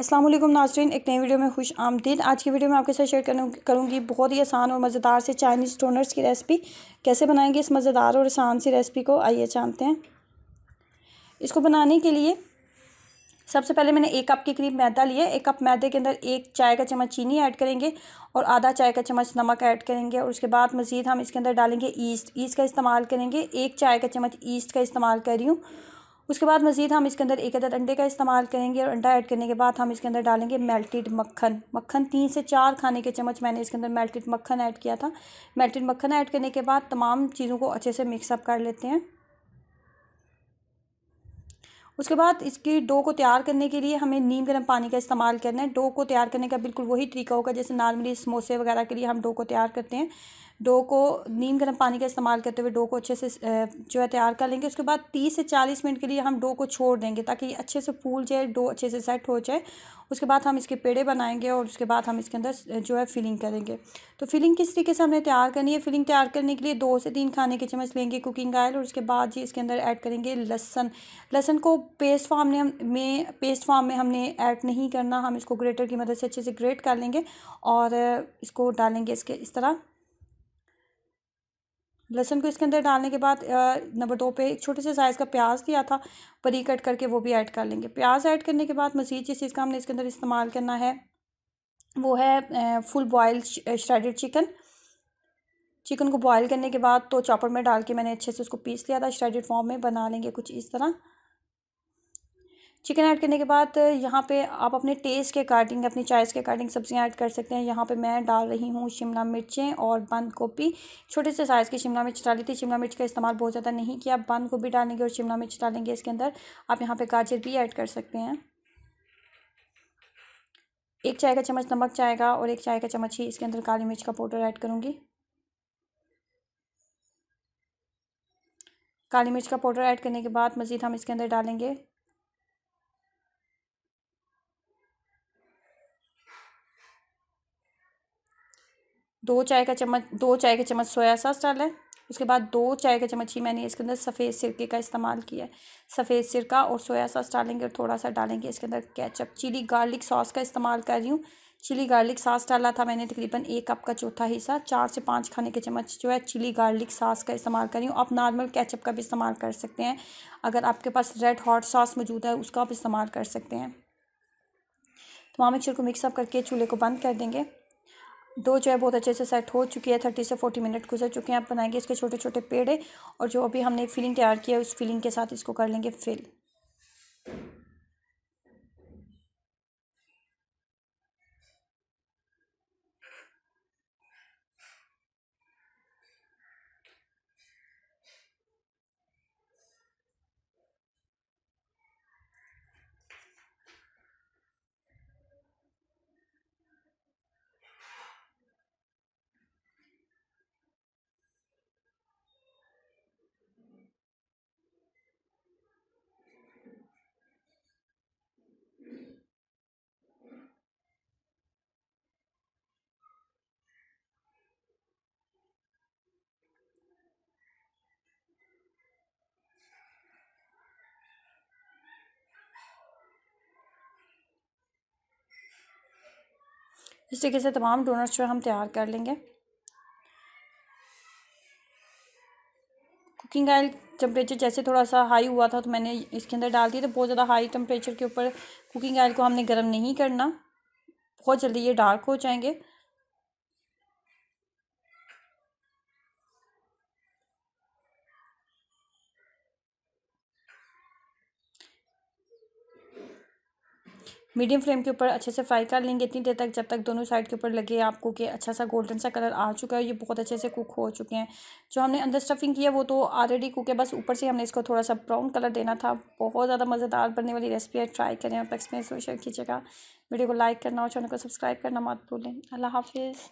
अस्सलाम वालेकुम नाजरीन एक नई वीडियो में खुश आमदीद आज की वीडियो में आपके साथ शेयर करूँगी बहुत ही आसान और मज़ेदार से चाइनीज़ टोनर्स की रेसिपी कैसे बनाएंगे इस मज़ेदार और आसान सी रेसिपी को आइए जानते हैं इसको बनाने के लिए सबसे पहले मैंने एक कप के करीब मैदा लिया एक कप मैदे के अंदर एक चाय का चम्मच चीनी ऐड करेंगे और आधा चाय का चम्मच नमक ऐड करेंगे और उसके बाद मज़ीद हम इसके अंदर डालेंगे ईस्ट ईस्ट का इस्तेमाल करेंगे एक चाय का चम्मच ईस्ट का इस्तेमाल कर रही हूँ उसके बाद मज़ीद हम इसके अंदर एक अदर अंडे का इस्तेमाल करेंगे और अंडा ऐड करने के बाद हम इसके अंदर डालेंगे मेल्टेड मक्खन मक्खन तीन से चार खाने के चम्मच मैंने इसके अंदर मेल्टेड मक्खन ऐड किया था मेल्टेड मक्खन ऐड करने के बाद तमाम चीज़ों को अच्छे से मिक्सअप कर लेते हैं उसके बाद इसकी डो को तैयार करने के लिए हमें नीम गर्म पानी का इस्तेमाल करना है डो को तैयार करने का बिल्कुल वही तरीका होगा जैसे नॉर्मली समोसे वगैरह के लिए हम डो को तैयार करते हैं डो को नीम गर्म पानी का इस्तेमाल करते हुए डो को अच्छे से जो है तैयार कर लेंगे उसके बाद तीस से चालीस मिनट के लिए हम डो को छोड़ देंगे ताकि अच्छे से फूल जाए डो अच्छे से सेट हो जाए उसके बाद हम इसके पेड़े बनाएंगे और उसके बाद हम इसके अंदर जो है फिलिंग करेंगे तो फिलिंग किस तरीके से हमने तैयार करनी है फिलिंग तैयार करने के लिए दो से तीन खाने के चम्मच लेंगे कुकिंग ऑयल और उसके बाद जी इसके अंदर ऐड करेंगे लहसन लहसन को पेस्ट फॉर्म ने में पेस्ट फॉर्म में हमने ऐड नहीं करना हम इसको ग्रेटर की मदद से अच्छे से ग्रेट कर लेंगे और इसको डालेंगे इसके इस तरह लहसन को इसके अंदर डालने के बाद नंबर दो पे एक छोटे से साइज़ का प्याज दिया था परी कट करके वो भी ऐड कर लेंगे प्याज ऐड करने के बाद मज़ीद जिस चीज़ का हमने इसके अंदर इस्तेमाल करना है वो है full boil shredded chicken chicken को बॉयल करने के बाद तो चॉपर में डाल के मैंने अच्छे से उसको पीस लिया था श्रेडेड फॉर्म में बना लेंगे कुछ इस तरह चिकन ऐड करने के बाद यहाँ पे आप अपने टेस्ट के अकॉर्डिंग अपनी चॉइस के अकॉर्डिंग सब्जियाँ ऐड कर सकते हैं यहाँ पे मैं डाल रही हूँ शिमला मिर्चें और बंद गोभी छोटे से साइज़ की शिमला मिर्च डाली थी शिमला मिर्च का इस्तेमाल बहुत ज़्यादा नहीं किया बंद गोभी डालेंगे और शिमला मिर्च डालेंगे इसके अंदर आप यहाँ पर गाजर भी ऐड कर सकते हैं एक चाय का चम्मच नमक जाएगा और एक चाय का चम्मच ही इसके अंदर काली मिर्च का पाउडर ऐड करूँगी काली मिर्च का पाउडर ऐड करने के बाद मज़ीद हम इसके अंदर डालेंगे दो चाय का चम्मच दो चाय के चम्मच सोया सॉस डाला है उसके बाद दो चाय का चम्मच ही मैंने इसके अंदर सफ़ेद सिरके का इस्तेमाल किया है सफ़ेद सिरका और सोया सॉस डालेंगे और थोड़ा सा डालेंगे इसके अंदर केचप चिली गार्लिक सॉस का इस्तेमाल कर रही हूँ चिली गार्लिक सॉस डाला था मैंने तकरीबन एक कप का चौथा हिस्सा चार से पाँच खाने के चम्मच जो है चिली गार्लिक सॉस का इस्तेमाल कर रही हूँ आप नॉर्मल कैचअप का भी इस्तेमाल कर सकते हैं अगर आपके पास रेड हॉट सॉस मौजूद है उसका आप इस्तेमाल कर सकते हैं तमाम मिक्सर को मिक्सअप करके चूल्हे को बंद कर देंगे दो जो है बहुत अच्छे से सेट हो चुकी है थर्टी से फोर्टी मिनट गुजर चुके हैं आप बनाएंगे इसके छोटे छोटे पेड़े और जो अभी हमने फिलिंग तैयार किया है उस फिलिंग के साथ इसको कर लेंगे फिल इस तरीके से तमाम डोनट्स जो हम तैयार कर लेंगे कुकिंग ऑयल टेम्परेचर जैसे थोड़ा सा हाई हुआ था तो मैंने इसके अंदर डाल दिया तो बहुत ज़्यादा हाई टेम्परेचर के ऊपर कुकिंग ऑयल को हमने गर्म नहीं करना बहुत जल्दी ये डार्क हो जाएंगे मीडियम फ्लेम के ऊपर अच्छे से फ्राई कर लेंगे इतनी देर तक जब तक दोनों साइड के ऊपर लगे आपको कि अच्छा सा गोल्डन सा कलर आ चुका है ये बहुत अच्छे से कुक हो चुके हैं जो हमने अंदर स्टफिंग किया वो तो ऑलरेडी कुक है बस ऊपर से हमने इसको थोड़ा सा ब्राउन कलर देना था बहुत ज़्यादा मज़ेदार बनने वाली रेसिपी है ट्राई करें आप एक्सपीरियंस शेयर कीजिएगा वीडियो को लाइक करना और चैनल को सब्सक्राइब करना मत भूलें अल्लाह हाफिज़